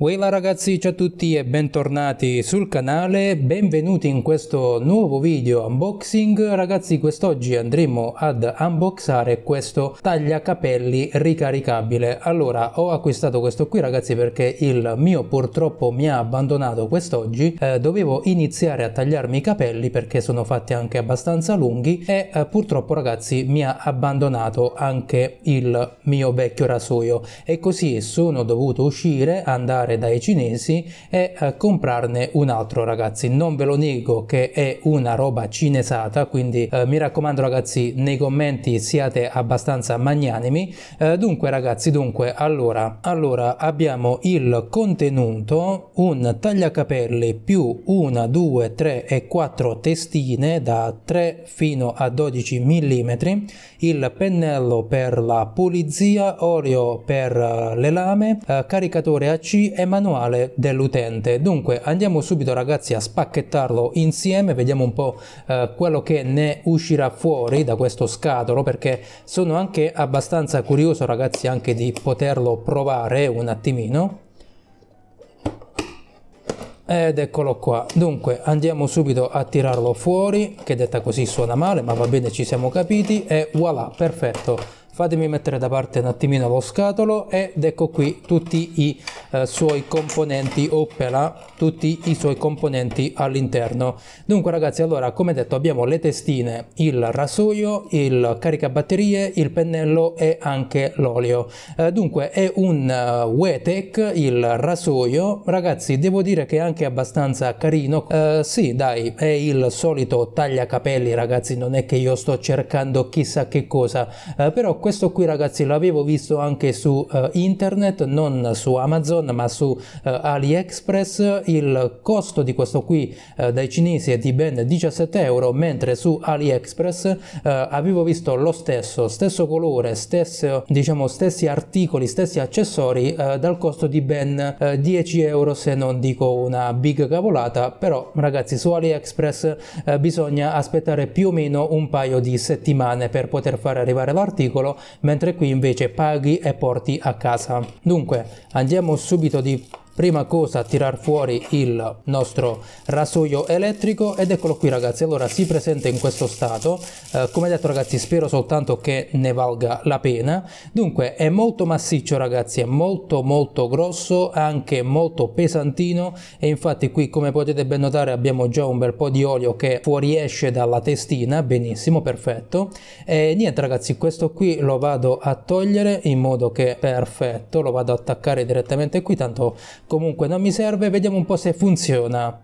Wella ragazzi, ciao a tutti e bentornati sul canale, benvenuti in questo nuovo video unboxing. Ragazzi, quest'oggi andremo ad unboxare questo tagliacapelli ricaricabile. Allora, ho acquistato questo qui ragazzi perché il mio purtroppo mi ha abbandonato quest'oggi. Eh, dovevo iniziare a tagliarmi i capelli perché sono fatti anche abbastanza lunghi e eh, purtroppo ragazzi mi ha abbandonato anche il mio vecchio rasoio e così sono dovuto uscire, andare comprare dai cinesi e eh, comprarne un altro ragazzi non ve lo nego che è una roba cinesata quindi eh, mi raccomando ragazzi nei commenti siate abbastanza magnanimi eh, dunque ragazzi dunque allora allora abbiamo il contenuto un tagliacapelli più una due tre e quattro testine da 3 fino a 12 mm il pennello per la pulizia olio per eh, le lame eh, caricatore ac e manuale dell'utente. Dunque andiamo subito ragazzi a spacchettarlo insieme, vediamo un po' eh, quello che ne uscirà fuori da questo scatolo perché sono anche abbastanza curioso ragazzi anche di poterlo provare un attimino ed eccolo qua dunque andiamo subito a tirarlo fuori che detta così suona male ma va bene ci siamo capiti e voilà perfetto fatemi mettere da parte un attimino lo scatolo ed ecco qui tutti i eh, suoi componenti opera tutti i suoi componenti all'interno dunque ragazzi allora come detto abbiamo le testine il rasoio il caricabatterie il pennello e anche l'olio eh, dunque è un uh, eh, Wetec il rasoio ragazzi devo dire che è anche abbastanza carino eh, sì dai è il solito tagliacapelli ragazzi non è che io sto cercando chissà che cosa eh, però questo qui ragazzi l'avevo visto anche su uh, internet non su Amazon ma su uh, AliExpress il costo di questo qui uh, dai cinesi è di ben 17 euro mentre su AliExpress avevo visto lo stesso stesso colore stesso diciamo stessi articoli stessi accessori dal costo di ben 10 euro se non dico una big cavolata però ragazzi su AliExpress bisogna aspettare più o meno un paio di settimane per poter fare arrivare l'articolo mentre qui invece paghi e porti a casa. Dunque andiamo subito di prima cosa tirar fuori il nostro rasoio elettrico ed eccolo qui ragazzi allora si presenta in questo stato eh, come detto ragazzi spero soltanto che ne valga la pena dunque è molto massiccio ragazzi è molto molto grosso anche molto pesantino e infatti qui come potete ben notare abbiamo già un bel po' di olio che fuoriesce dalla testina benissimo perfetto e niente ragazzi questo qui lo vado a togliere in modo che perfetto lo vado ad attaccare direttamente qui tanto Comunque non mi serve, vediamo un po' se funziona.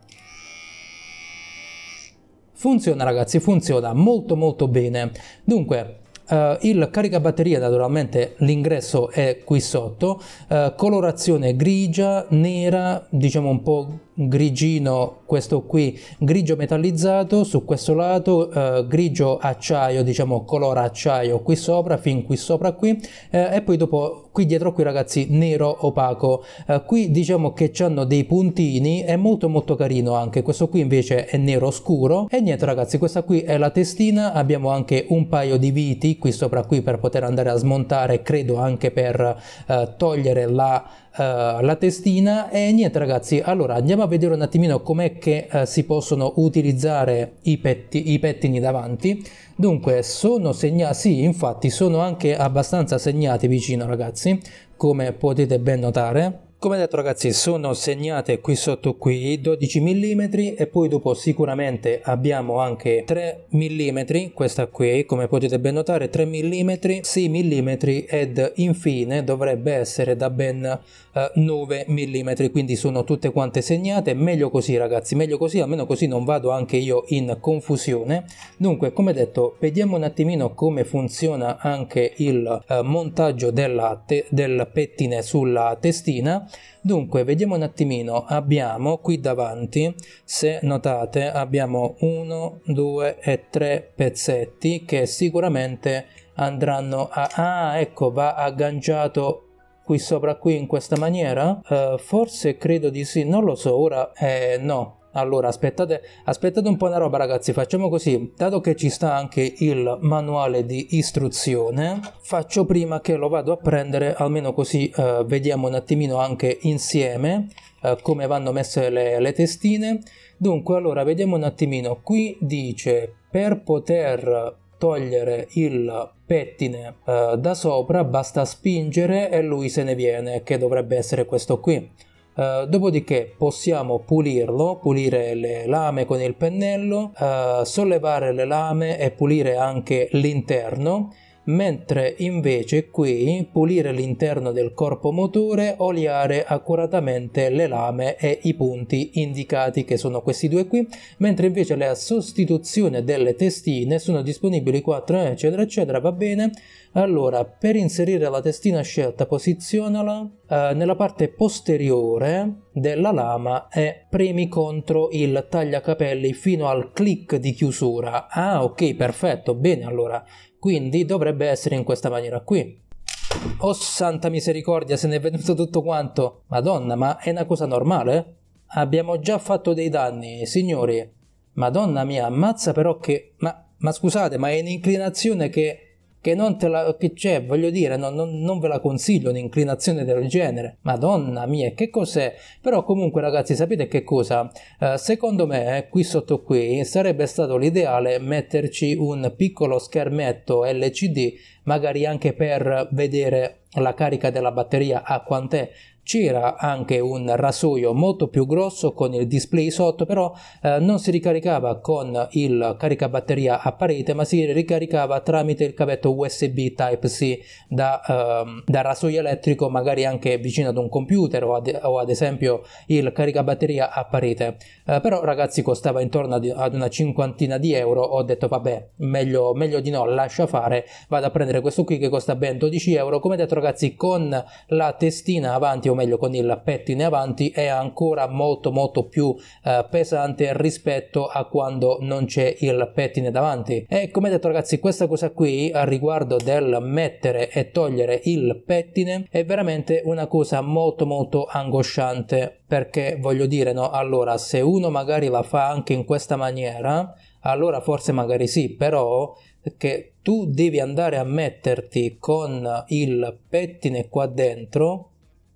Funziona ragazzi, funziona molto molto bene. Dunque, Uh, il caricabatteria naturalmente l'ingresso è qui sotto, uh, colorazione grigia, nera, diciamo un po' grigino questo qui grigio metallizzato su questo lato eh, grigio acciaio diciamo color acciaio qui sopra fin qui sopra qui eh, e poi dopo qui dietro qui ragazzi nero opaco eh, qui diciamo che hanno dei puntini è molto molto carino anche questo qui invece è nero scuro e niente ragazzi questa qui è la testina abbiamo anche un paio di viti qui sopra qui per poter andare a smontare credo anche per eh, togliere la, eh, la testina e niente ragazzi allora andiamo a vedere un attimino com'è che eh, si possono utilizzare i, petti, i pettini davanti. Dunque, sono segnati, sì, infatti sono anche abbastanza segnati vicino ragazzi, come potete ben notare. Come detto ragazzi sono segnate qui sotto qui 12 mm e poi dopo sicuramente abbiamo anche 3 mm, questa qui come potete ben notare 3 mm, 6 mm ed infine dovrebbe essere da ben eh, 9 mm, quindi sono tutte quante segnate, meglio così ragazzi, meglio così, almeno così non vado anche io in confusione. Dunque come detto vediamo un attimino come funziona anche il eh, montaggio della te del pettine sulla testina Dunque, vediamo un attimino, abbiamo qui davanti, se notate, abbiamo 1, 2 e 3 pezzetti che sicuramente andranno a... Ah, ecco, va agganciato qui sopra qui in questa maniera? Uh, forse credo di sì, non lo so, ora eh, no, allora, aspettate, aspettate un po' una roba, ragazzi. Facciamo così: dato che ci sta anche il manuale di istruzione, faccio prima che lo vado a prendere, almeno così eh, vediamo un attimino anche insieme eh, come vanno messe le, le testine. Dunque, allora, vediamo un attimino. Qui dice per poter togliere il pettine eh, da sopra basta spingere e lui se ne viene che dovrebbe essere questo qui Uh, dopodiché possiamo pulirlo, pulire le lame con il pennello, uh, sollevare le lame e pulire anche l'interno mentre invece qui pulire l'interno del corpo motore, oliare accuratamente le lame e i punti indicati che sono questi due qui, mentre invece la sostituzione delle testine sono disponibili 4 eccetera eccetera va bene allora per inserire la testina scelta posizionala eh, nella parte posteriore della lama e premi contro il tagliacapelli fino al click di chiusura ah ok perfetto bene allora quindi dovrebbe essere in questa maniera qui. Oh santa misericordia, se ne è venuto tutto quanto. Madonna, ma è una cosa normale? Abbiamo già fatto dei danni, signori. Madonna mia, ammazza però che... Ma, ma scusate, ma è un'inclinazione che che non te la, che c'è, cioè, voglio dire, non, non, non, ve la consiglio un'inclinazione del genere. Madonna mia, che cos'è? Però comunque ragazzi, sapete che cosa? Eh, secondo me, eh, qui sotto qui, sarebbe stato l'ideale metterci un piccolo schermetto LCD, magari anche per vedere la carica della batteria a quant'è c'era anche un rasoio molto più grosso con il display sotto, però eh, non si ricaricava con il caricabatteria a parete, ma si ricaricava tramite il cavetto USB Type-C da, ehm, da rasoio elettrico, magari anche vicino ad un computer o ad, o ad esempio il caricabatteria a parete. Eh, però ragazzi costava intorno ad, una cinquantina di euro, ho detto vabbè, meglio, meglio di no, lascia fare, vado a prendere questo qui che costa ben 12 euro, come detto ragazzi con la testina avanti o meglio con il pettine avanti è ancora molto molto più eh, pesante rispetto a quando non c'è il pettine davanti e come detto ragazzi questa cosa qui a riguardo del mettere e togliere il pettine è veramente una cosa molto molto angosciante perché voglio dire no allora se uno magari la fa anche in questa maniera allora forse magari sì però che tu devi andare a metterti con il pettine qua dentro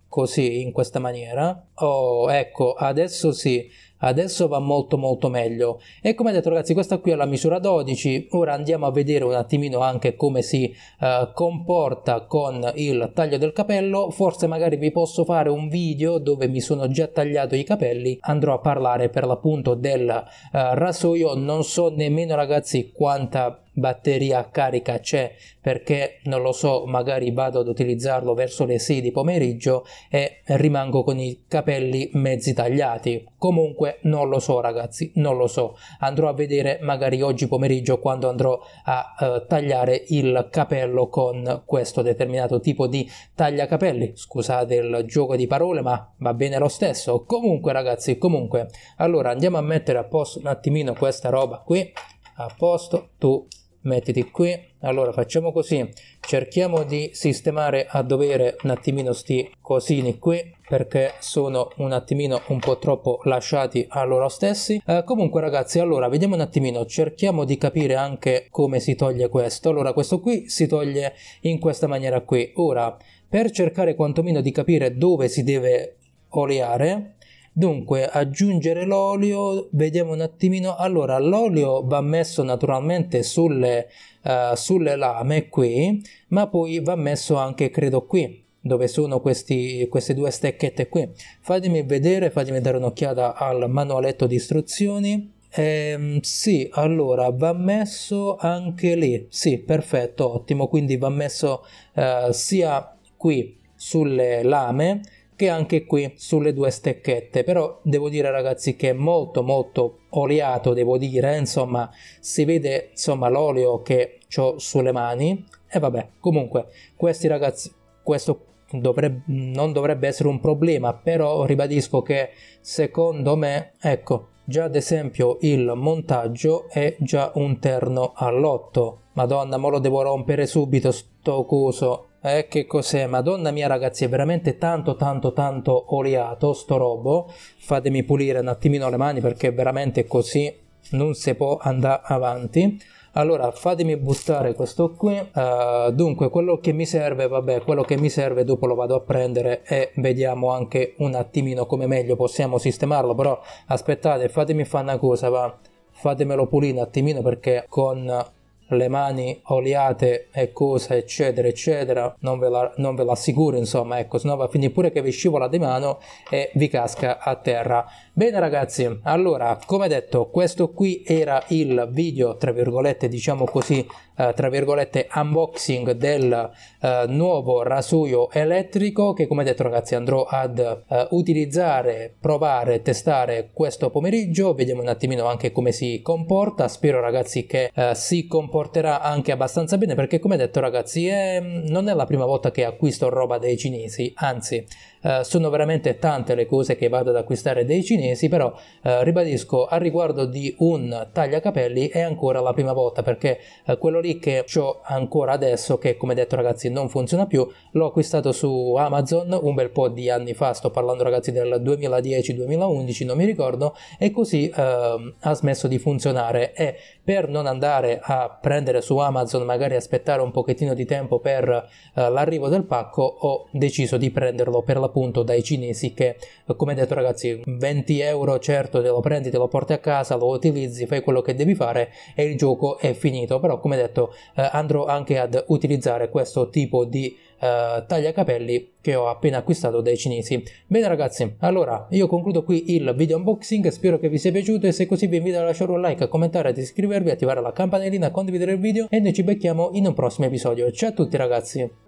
così in questa maniera oh ecco adesso sì adesso va molto molto meglio e come detto ragazzi questa qui è la misura 12 ora andiamo a vedere un attimino anche come si eh, comporta con il taglio del capello forse magari vi posso fare un video dove mi sono già tagliato i capelli andrò a parlare per l'appunto del eh, rasoio non so nemmeno ragazzi quanta batteria a carica c'è perché non lo so, magari vado ad utilizzarlo verso le 6 di pomeriggio e rimango con i capelli mezzi tagliati. Comunque non lo so ragazzi, non lo so. Andrò a vedere magari oggi pomeriggio quando andrò a eh, tagliare il capello con questo determinato tipo di taglia capelli Scusate il gioco di parole, ma va bene lo stesso. Comunque ragazzi, comunque, allora andiamo a mettere a posto un attimino questa roba qui. A posto, tu mettiti qui allora facciamo così cerchiamo di sistemare a dovere un attimino sti cosini qui perché sono un attimino un po' troppo lasciati a loro stessi eh, comunque ragazzi allora vediamo un attimino cerchiamo di capire anche come si toglie questo allora questo qui si toglie in questa maniera qui ora per cercare quantomeno di capire dove si deve oleare Dunque, aggiungere l'olio, vediamo un attimino. Allora, l'olio va messo naturalmente sulle, uh, sulle lame qui, ma poi va messo anche, credo, qui dove sono questi, queste due stecchette qui. Fatemi vedere, fatemi dare un'occhiata al manualetto di istruzioni. Ehm, sì, allora va messo anche lì. Sì, perfetto, ottimo. Quindi va messo eh, sia qui sulle lame che anche qui sulle due stecchette però devo dire ragazzi che è molto molto oleato devo dire insomma si vede insomma l'olio che ho sulle mani e vabbè comunque questi ragazzi questo Dovrebbe, non dovrebbe essere un problema, però ribadisco che secondo me, ecco, già ad esempio il montaggio è già un terno all'otto. Madonna, mo lo devo rompere subito sto coso. Eh, che cos'è? Madonna mia ragazzi, è veramente tanto tanto tanto oliato sto robo. Fatemi pulire un attimino le mani perché veramente così non si può andare avanti. Allora, fatemi buttare questo qui. Uh, dunque, quello che mi serve, vabbè, quello che mi serve dopo lo vado a prendere e vediamo anche un attimino come meglio possiamo sistemarlo. Però aspettate, fatemi fare una cosa, va fatemelo pulire un attimino perché con le mani oliate e cose eccetera eccetera non ve, la, non ve l'assicuro insomma ecco sennò va a finire pure che vi scivola di mano e vi casca a terra bene ragazzi allora come detto questo qui era il video tra virgolette diciamo così eh, tra virgolette unboxing del eh, nuovo rasoio elettrico che come detto ragazzi andrò ad eh, utilizzare provare testare questo pomeriggio vediamo un attimino anche come si comporta spero ragazzi che eh, si comporti porterà anche abbastanza bene perché come detto ragazzi è, ehm, non è la prima volta che acquisto roba dei cinesi, anzi eh, sono veramente tante le cose che vado ad acquistare dei cinesi, però uh, ribadisco al riguardo di un tagliacapelli è ancora la prima volta perché uh, quello lì che ho ancora adesso, che come detto ragazzi non funziona più, l'ho acquistato su Amazon un bel po' di anni fa, sto parlando ragazzi del 2010-2011, non mi ricordo, e così ehm, ha smesso di funzionare e per non andare a prendere su Amazon, magari aspettare un pochettino di tempo per l'arrivo del pacco, ho deciso di prenderlo per la appunto dai cinesi che, eh, come detto ragazzi, 20 euro certo te lo prendi, te lo porti a casa, lo utilizzi, fai quello che devi fare e il gioco è finito. Però come detto eh, andrò anche ad utilizzare questo tipo di eh, taglia capelli che ho appena acquistato dai cinesi. Bene ragazzi, allora io concludo qui il video unboxing, spero che vi sia piaciuto e se così vi invito a lasciare un like, a commentare, ad iscrivervi, attivare la campanellina, condividere il video e noi ci becchiamo in un prossimo episodio. Ciao a tutti ragazzi!